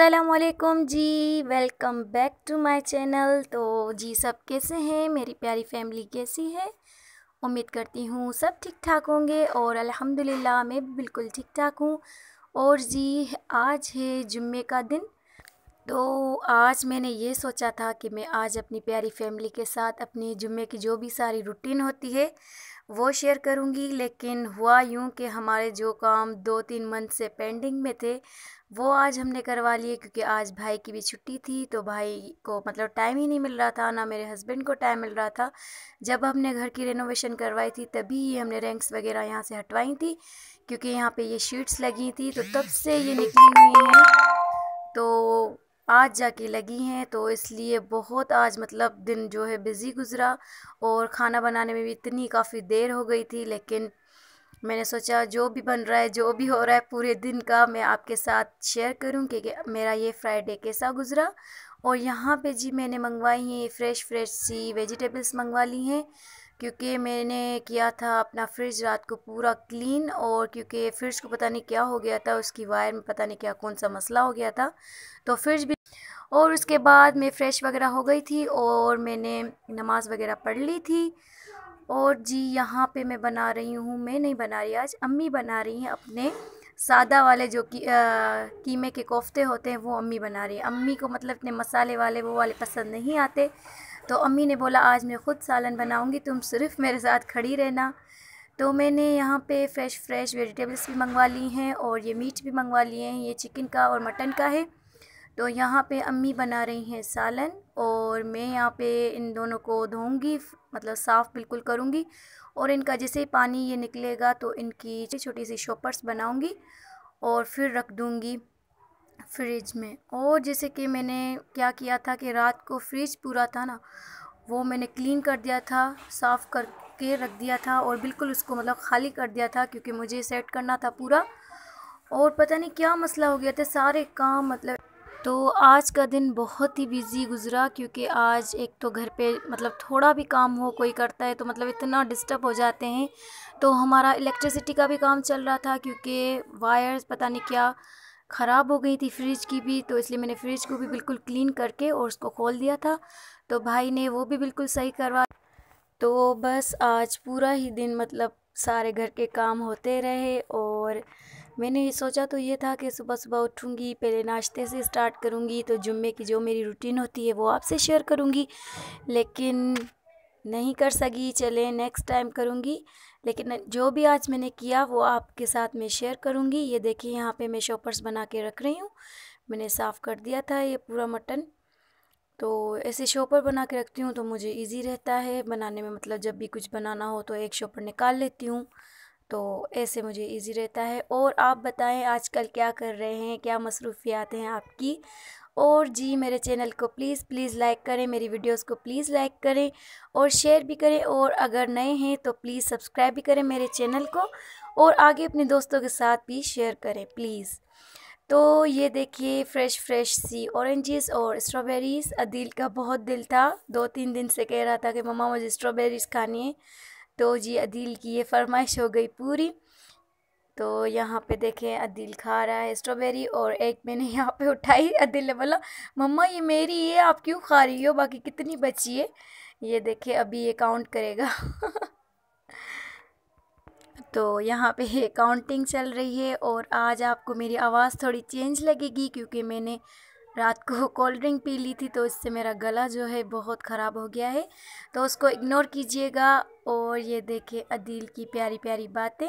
असलकुम जी welcome back to my channel तो जी सब कैसे हैं मेरी प्यारी फैमिली कैसी है उम्मीद करती हूँ सब ठीक ठाक होंगे और अल्हम्दुलिल्लाह मैं बिल्कुल ठीक ठाक हूँ और जी आज है जुम्मे का दिन तो आज मैंने ये सोचा था कि मैं आज अपनी प्यारी फैमिली के साथ अपने जुम्मे की जो भी सारी रूटीन होती है वो शेयर करूँगी लेकिन हुआ यूँ कि हमारे जो काम दो तीन मंथ से पेंडिंग में थे वो आज हमने करवा लिए क्योंकि आज भाई की भी छुट्टी थी तो भाई को मतलब टाइम ही नहीं मिल रहा था ना मेरे हस्बैंड को टाइम मिल रहा था जब हमने घर की रेनोवेशन करवाई थी तभी ही हमने रैंक्स वगैरह यहाँ से हटवाई थी क्योंकि यहाँ पे ये शीट्स लगी थी तो तब से ये निकली हुई हैं तो आज जाके लगी हैं तो इसलिए बहुत आज मतलब दिन जो है बिज़ी गुज़रा और खाना बनाने में भी इतनी काफ़ी देर हो गई थी लेकिन मैंने सोचा जो भी बन रहा है जो भी हो रहा है पूरे दिन का मैं आपके साथ शेयर करूं कि मेरा ये फ्राइडे कैसा गुजरा और यहाँ पे जी मैंने मंगवाई हैं फ्रेश फ्रेश सी वेजिटेबल्स मंगवा ली हैं क्योंकि मैंने किया था अपना फ्रिज रात को पूरा क्लीन और क्योंकि फ्रिज को पता नहीं क्या हो गया था उसकी वायर में पता नहीं क्या कौन सा मसला हो गया था तो फ्रिज भी और उसके बाद मैं फ़्रेश वगैरह हो गई थी और मैंने नमाज़ वगैरह पढ़ ली थी और जी यहाँ पे मैं बना रही हूँ मैं नहीं बना रही आज अम्मी बना रही हैं अपने सादा वाले जो की कीमे के कोफ्ते होते हैं वो अम्मी बना रही है अम्मी को मतलब इतने मसाले वाले वो वाले पसंद नहीं आते तो अम्मी ने बोला आज मैं ख़ुद सालन बनाऊँगी तुम सिर्फ मेरे साथ खड़ी रहना तो मैंने यहाँ पे फ्रेश फ्रेश वेजिटेबल्स भी मंगवा ली हैं और ये मीट भी मंगवा लिए हैं ये चिकन का और मटन का है तो यहाँ पे अम्मी बना रही हैं सालन और मैं यहाँ पे इन दोनों को धोऊंगी मतलब साफ़ बिल्कुल करूँगी और इनका जैसे ही पानी ये निकलेगा तो इनकी छोटी सी शॉपर्स बनाऊँगी और फिर रख दूँगी फ्रिज में और जैसे कि मैंने क्या किया था कि रात को फ्रिज पूरा था ना वो मैंने क्लीन कर दिया था साफ़ करके रख दिया था और बिल्कुल उसको मतलब खाली कर दिया था क्योंकि मुझे सेट करना था पूरा और पता नहीं क्या मसला हो गया था सारे काम मतलब तो आज का दिन बहुत ही बिज़ी गुज़रा क्योंकि आज एक तो घर पे मतलब थोड़ा भी काम हो कोई करता है तो मतलब इतना डिस्टर्ब हो जाते हैं तो हमारा इलेक्ट्रिसिटी का भी काम चल रहा था क्योंकि वायर्स पता नहीं क्या ख़राब हो गई थी फ्रिज की भी तो इसलिए मैंने फ्रिज को भी बिल्कुल क्लीन करके और उसको खोल दिया था तो भाई ने वो भी बिल्कुल सही करवा तो बस आज पूरा ही दिन मतलब सारे घर के काम होते रहे और मैंने सोचा तो ये था कि सुबह सुबह उठूँगी पहले नाश्ते से स्टार्ट करूँगी तो जुम्मे की जो मेरी रूटीन होती है वो आपसे शेयर करूँगी लेकिन नहीं कर सकी चले नेक्स्ट टाइम करूँगी लेकिन जो भी आज मैंने किया वो आपके साथ मैं शेयर करूँगी ये देखिए यहाँ पे मैं शॉपर्स बना के रख रही हूँ मैंने साफ़ कर दिया था ये पूरा मटन तो ऐसे शॉपर बना के रखती हूँ तो मुझे इजी रहता है बनाने में मतलब जब भी कुछ बनाना हो तो एक शॉपर निकाल लेती हूँ तो ऐसे मुझे इजी रहता है और आप बताएं आजकल क्या कर रहे हैं क्या मसरूफियात हैं आपकी और जी मेरे चैनल को प्लीज़ प्लीज़ लाइक करें मेरी वीडियोस को प्लीज़ लाइक करें और शेयर भी करें और अगर नए हैं तो प्लीज़ सब्सक्राइब भी करें मेरे चैनल को और आगे अपने दोस्तों के साथ भी शेयर करें प्लीज़ तो ये देखिए फ्रेश फ्रेश सी औरेंजेस और स्ट्रॉबेरीज़ अदील का बहुत दिल था दो तीन दिन से कह रहा था कि मम्मा मुझे स्ट्रॉबेरीज़ खानी है तो जी अदील की ये फरमाइश हो गई पूरी तो यहाँ पे देखें अदील खा रहा है स्ट्रॉबेरी और एक मैंने यहाँ पे उठाई अदिल ने बोला मम्मा ये मेरी है आप क्यों खा रही हो बाकी कितनी बची है ये देखें अभी ये काउंट करेगा तो यहाँ पे काउंटिंग चल रही है और आज आपको मेरी आवाज़ थोड़ी चेंज लगेगी क्योंकि मैंने रात को कोल्ड ड्रिंक पी ली थी तो इससे मेरा गला जो है बहुत ख़राब हो गया है तो उसको इग्नोर कीजिएगा और ये देखे अदील की प्यारी प्यारी बातें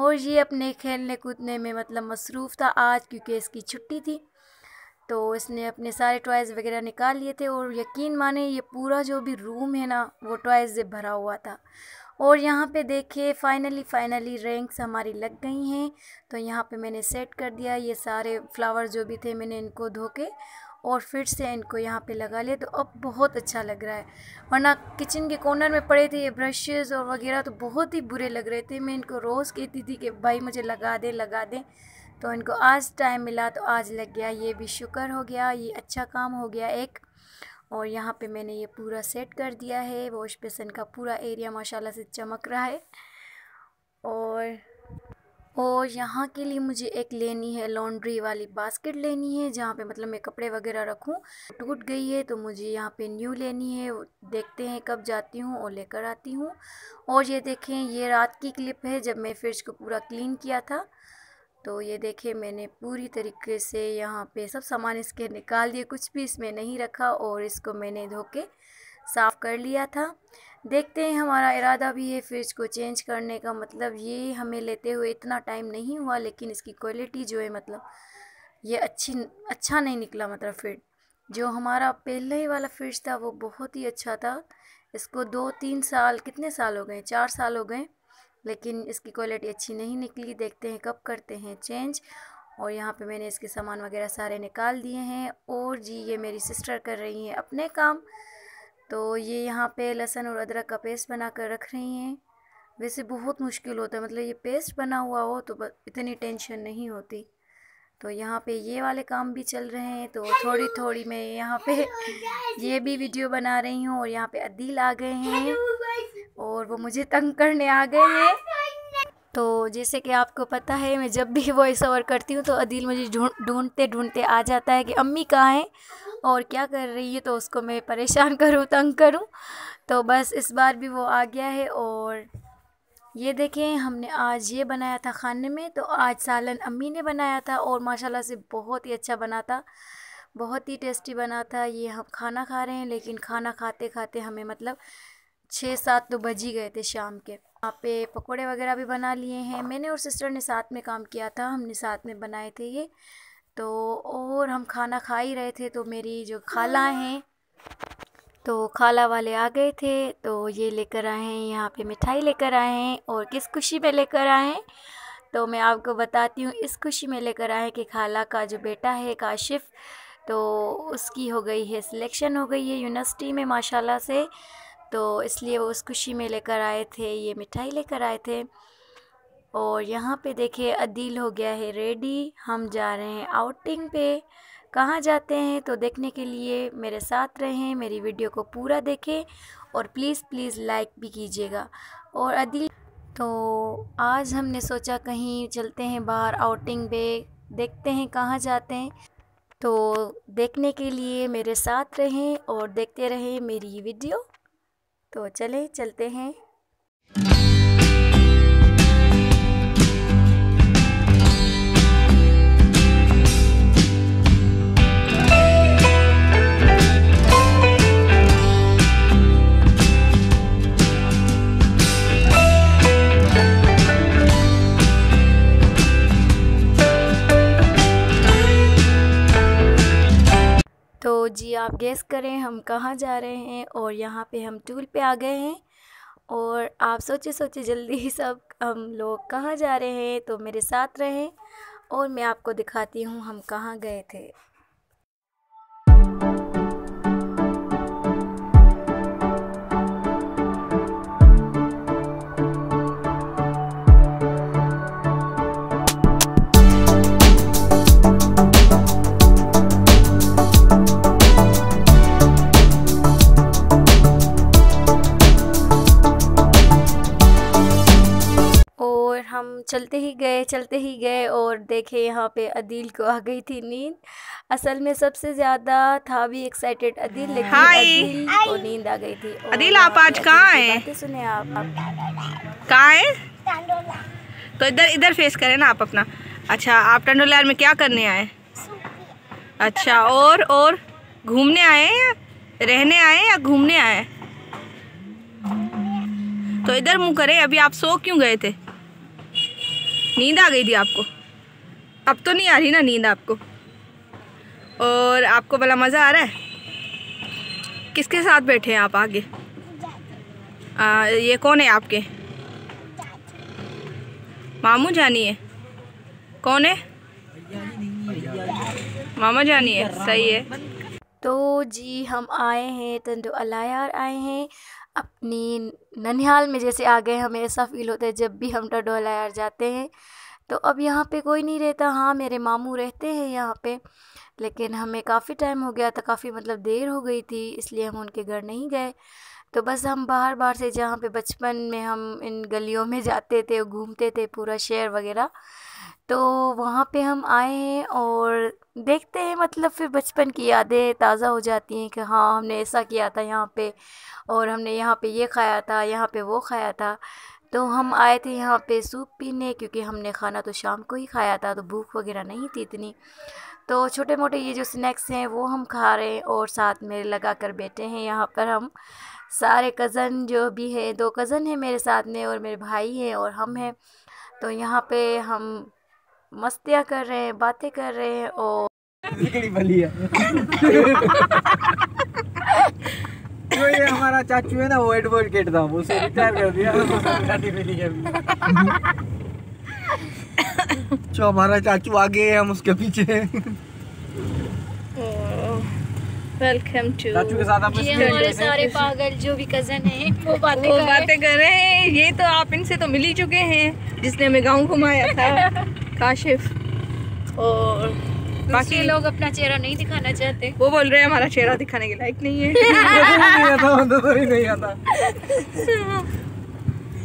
और ये अपने खेलने कूदने में मतलब मसरूफ़ था आज क्योंकि इसकी छुट्टी थी तो इसने अपने सारे टॉयज़ वगैरह निकाल लिए थे और यकीन माने ये पूरा जो भी रूम है ना वो टॉयज़ से भरा हुआ था और यहाँ पे देखिए फ़ाइनली फ़ाइनली रैंक्स हमारी लग गई हैं तो यहाँ पे मैंने सेट कर दिया ये सारे फ्लावर जो भी थे मैंने इनको धो के और फिर से इनको यहाँ पे लगा लिया तो अब बहुत अच्छा लग रहा है वरना किचन के कॉर्नर में पड़े थे ये ब्रशेज़ और वगैरह तो बहुत ही बुरे लग रहे थे मैं इनको रोज़ कहती थी कि भाई मुझे लगा दें लगा दें तो इनको आज टाइम मिला तो आज लग गया ये भी शुक्र हो गया ये अच्छा काम हो गया एक और यहाँ पे मैंने ये पूरा सेट कर दिया है वॉश बेसन का पूरा एरिया माशाल्लाह से चमक रहा है और और यहाँ के लिए मुझे एक लेनी है लॉन्ड्री वाली बास्केट लेनी है जहाँ पे मतलब मैं कपड़े वगैरह रखूँ टूट गई है तो मुझे यहाँ पे न्यू लेनी है देखते हैं कब जाती हूँ और लेकर आती हूँ और ये देखें ये रात की क्लिप है जब मैं फ्रिज को पूरा क्लीन किया था तो ये देखिए मैंने पूरी तरीके से यहाँ पे सब सामान इसके निकाल दिए कुछ भी इसमें नहीं रखा और इसको मैंने धो के साफ़ कर लिया था देखते हैं हमारा इरादा भी है फ्रिज को चेंज करने का मतलब ये हमें लेते हुए इतना टाइम नहीं हुआ लेकिन इसकी क्वालिटी जो है मतलब ये अच्छी अच्छा नहीं निकला मतलब फ्रिज जो हमारा पहले ही वाला फ्रिज था वो बहुत ही अच्छा था इसको दो तीन साल कितने साल हो गए चार साल हो गए लेकिन इसकी क्वालिटी अच्छी नहीं निकली देखते हैं कब करते हैं चेंज और यहाँ पे मैंने इसके सामान वगैरह सारे निकाल दिए हैं और जी ये मेरी सिस्टर कर रही हैं अपने काम तो ये यहाँ पे लहसुन और अदरक का पेस्ट बना कर रख रही हैं वैसे बहुत मुश्किल होता है मतलब ये पेस्ट बना हुआ हो तो इतनी टेंशन नहीं होती तो यहाँ पे ये वाले काम भी चल रहे हैं तो थोड़ी थोड़ी मैं यहाँ पे ये भी वीडियो बना रही हूँ और यहाँ पे अदील आ गए हैं और वो मुझे तंग करने आ गए हैं तो जैसे कि आपको पता है मैं जब भी वॉइस ओवर करती हूँ तो अदील मुझे ढूंढते ढूंढते आ जाता है कि अम्मी कहाँ हैं और क्या कर रही है तो उसको मैं परेशान करूँ तंग करूँ तो बस इस बार भी वो आ गया है और ये देखें हमने आज ये बनाया था खाने में तो आज सालन अम्मी ने बनाया था और माशाल्लाह से बहुत ही अच्छा बना था बहुत ही टेस्टी बना था ये हम खाना खा रहे हैं लेकिन खाना खाते खाते हमें मतलब छः सात तो बज ही गए थे शाम के वहाँ पे पकोड़े वगैरह भी बना लिए हैं मैंने और सिस्टर ने साथ में काम किया था हमने साथ में बनाए थे ये तो और हम खाना खा ही रहे थे तो मेरी जो खाला हैं तो खाला वाले आ गए थे तो ये लेकर आए हैं यहाँ पे मिठाई लेकर आए हैं और किस खुशी में लेकर आए हैं तो मैं आपको बताती हूँ इस खुशी में लेकर आए हैं कि खाला का जो बेटा है काशिफ़ तो उसकी हो गई है सिलेक्शन हो गई है यूनिवर्सिटी में माशाल्लाह से तो इसलिए वो उस खुशी में लेकर आए थे ये मिठाई लेकर आए थे और यहाँ पे देखिए अदील हो गया है रेडी हम जा रहे हैं आउटिंग पे कहाँ जाते हैं तो देखने के लिए मेरे साथ रहें मेरी वीडियो को पूरा देखें और प्लीज़ प्लीज़ लाइक भी कीजिएगा और अदील तो आज हमने सोचा कहीं चलते हैं बाहर आउटिंग पे देखते हैं कहाँ जाते हैं तो देखने के लिए मेरे साथ रहें और देखते रहें मेरी वीडियो तो चले चलते हैं गेस करें हम कहाँ जा रहे हैं और यहाँ पे हम टूल पे आ गए हैं और आप सोचे सोचे जल्दी ही सब हम लोग कहाँ जा रहे हैं तो मेरे साथ रहें और मैं आपको दिखाती हूँ हम कहाँ गए थे ही गए चलते ही गए और देखे यहाँ पे अदील को आ गई थी नींद असल में सबसे ज़्यादा था भी एक्साइटेड अदील लेकिन अदील को नींद आ गई थी अदील आप आज कहाँ आए सुने आप, कहाँ हैं तो इधर इधर फेस करें ना आप अपना अच्छा आप टंडोलार में क्या करने आए अच्छा और और घूमने आए या रहने आए या घूमने आए तो इधर मुँह करें अभी आप सो क्यों गए थे नींद आ गई थी आपको अब तो नहीं आ रही ना नींद आपको और आपको भला मज़ा आ रहा है किसके साथ बैठे हैं आप आगे आ, ये कौन है आपके मामू जानी है कौन है मामा जानी है सही है तो जी हम आए हैं तंदु अलायार आए हैं अपनी ननिहाल में जैसे आ गए हमें ऐसा फील होता है जब भी हम डडोलायर जाते हैं तो अब यहाँ पे कोई नहीं रहता हाँ मेरे मामू रहते हैं यहाँ पे लेकिन हमें काफ़ी टाइम हो गया था काफ़ी मतलब देर हो गई थी इसलिए हम उनके घर नहीं गए तो बस हम बाहर बाहर से जहाँ पे बचपन में हम इन गलियों में जाते थे घूमते थे पूरा शहर वगैरह तो वहाँ पे हम आए हैं और देखते हैं मतलब फिर बचपन की यादें ताज़ा हो जाती हैं कि हाँ हमने ऐसा किया था यहाँ पे और हमने यहाँ पे ये खाया था यहाँ पे वो खाया था तो हम आए थे यहाँ पे सूप पीने क्योंकि हमने खाना तो शाम को ही खाया था तो भूख वगैरह नहीं थी इतनी तो छोटे मोटे ये जो स्नैक्स हैं वो हम खा रहे हैं और साथ में लगा कर बैठे हैं यहाँ पर हम सारे कज़न जो भी हैं दो कज़न हैं मेरे साथ में और मेरे भाई हैं और हम हैं तो यहाँ पे हम मस्तियाँ कर रहे हैं बातें कर रहे हैं और जो ये हमारा चाचू है ना वो एडवोकेट था उसे रिटायर कर दिया जो हमारा चाचू आगे है हम उसके पीछे हैं वेलकम oh, टू चाचू के साथ आप ये हमारे सारे पागल जो भी कजन हैं वो बातें वो बातें कर रहे हैं ये तो आप इनसे तो मिल ही चुके हैं जिसने हमें गांव घुमाया था काशिफ और बाकी लोग अपना चेहरा नहीं दिखाना चाहते वो बोल रहे हैं हमारा चेहरा दिखाने के लायक नहीं है तो नहीं आता तो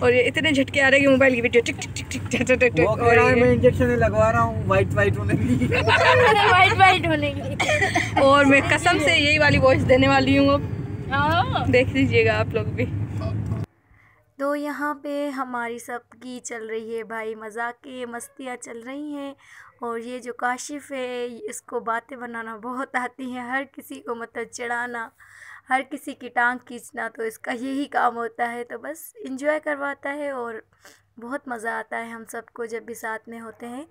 और ये इतने झटके आ रहे हैं कि मोबाइल की वीडियो टिक टिक टिक टिक टिक टिक टिक और मैं इंजेक्शन लगवा रहा हूँ वाइट वाइट होने की वाइट वाइट होने की और मैं कसम से यही वाली वॉइस देने वाली हूँ अब हाँ। देख लीजिएगा आप लोग भी तो यहाँ पे हमारी सबकी चल रही है भाई मजाकें मस्तियाँ चल रही हैं और ये जो काशिफ है इसको बातें बनाना बहुत आती हैं हर किसी को मतलब चढ़ाना हर किसी की टांग खींचना तो इसका यही काम होता है तो बस इंजॉय करवाता है और बहुत मज़ा आता है हम सबको जब भी साथ में होते हैं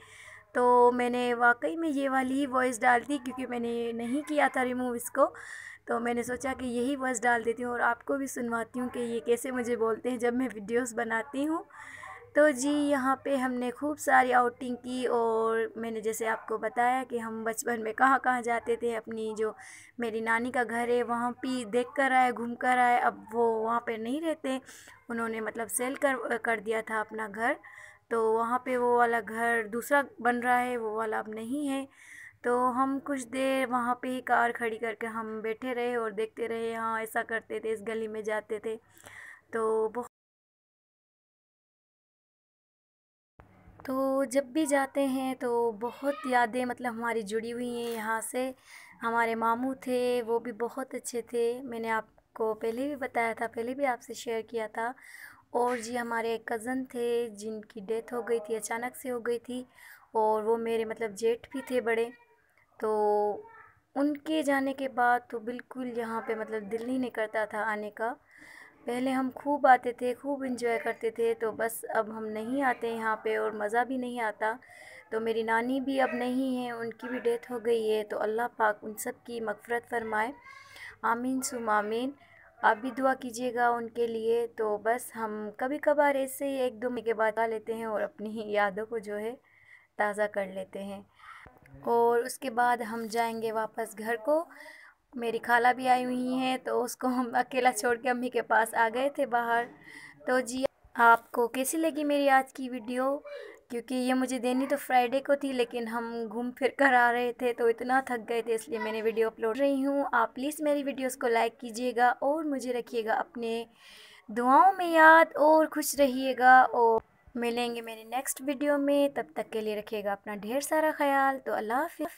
तो मैंने वाकई में ये वाली ही वॉइस डाल दी क्योंकि मैंने नहीं किया था रिमूव इसको तो मैंने सोचा कि यही वॉइस डाल देती हूँ और आपको भी सुनवाती हूँ कि ये कैसे मुझे बोलते हैं जब मैं वीडियोस बनाती हूँ तो जी यहाँ पे हमने खूब सारी आउटिंग की और मैंने जैसे आपको बताया कि हम बचपन में कहाँ कहाँ जाते थे अपनी जो मेरी नानी का घर है वहाँ भी देख कर आए घूम कर आए अब वो वहाँ पे नहीं रहते उन्होंने मतलब सेल कर कर दिया था अपना घर तो वहाँ पे वो वाला घर दूसरा बन रहा है वो वाला अब नहीं है तो हम कुछ देर वहाँ पे ही कार खड़ी करके हम बैठे रहे और देखते रहे हाँ ऐसा करते थे इस गली में जाते थे तो बहुत तो जब भी जाते हैं तो बहुत यादें मतलब हमारी जुड़ी हुई हैं यहाँ से हमारे मामू थे वो भी बहुत अच्छे थे मैंने आपको पहले भी बताया था पहले भी आपसे शेयर किया था और जी हमारे एक कज़न थे जिनकी डेथ हो गई थी अचानक से हो गई थी और वो मेरे मतलब जेठ भी थे बड़े तो उनके जाने के बाद तो बिल्कुल यहाँ पे मतलब दिल ही नहीं करता था आने का पहले हम खूब आते थे खूब इंजॉय करते थे तो बस अब हम नहीं आते यहाँ पे और मज़ा भी नहीं आता तो मेरी नानी भी अब नहीं है उनकी भी डेथ हो गई है तो अल्लाह पाक उन सब की मफ़रत फरमाए आमीन सुम आमीन आप भी दुआ कीजिएगा उनके लिए तो बस हम कभी कभार ऐसे ही एक दो महीने के बाद आ लेते हैं और अपनी यादों को जो है ताज़ा कर लेते हैं और उसके बाद हम जाएंगे वापस घर को मेरी खाला भी आई हुई हैं तो उसको हम अकेला छोड़ के अम्मी के पास आ गए थे बाहर तो जी आपको कैसी लगी मेरी आज की वीडियो क्योंकि ये मुझे देनी तो फ्राइडे को थी लेकिन हम घूम फिर कर आ रहे थे तो इतना थक गए थे इसलिए मैंने वीडियो अपलोड रही हूँ आप प्लीज़ मेरी वीडियोस को लाइक कीजिएगा और मुझे रखिएगा अपने दुआओं में याद और खुश रहिएगा और मिलेंगे मेरे नेक्स्ट वीडियो में तब तक के लिए रखिएगा अपना ढेर सारा ख्याल तो अल्लाह हाफि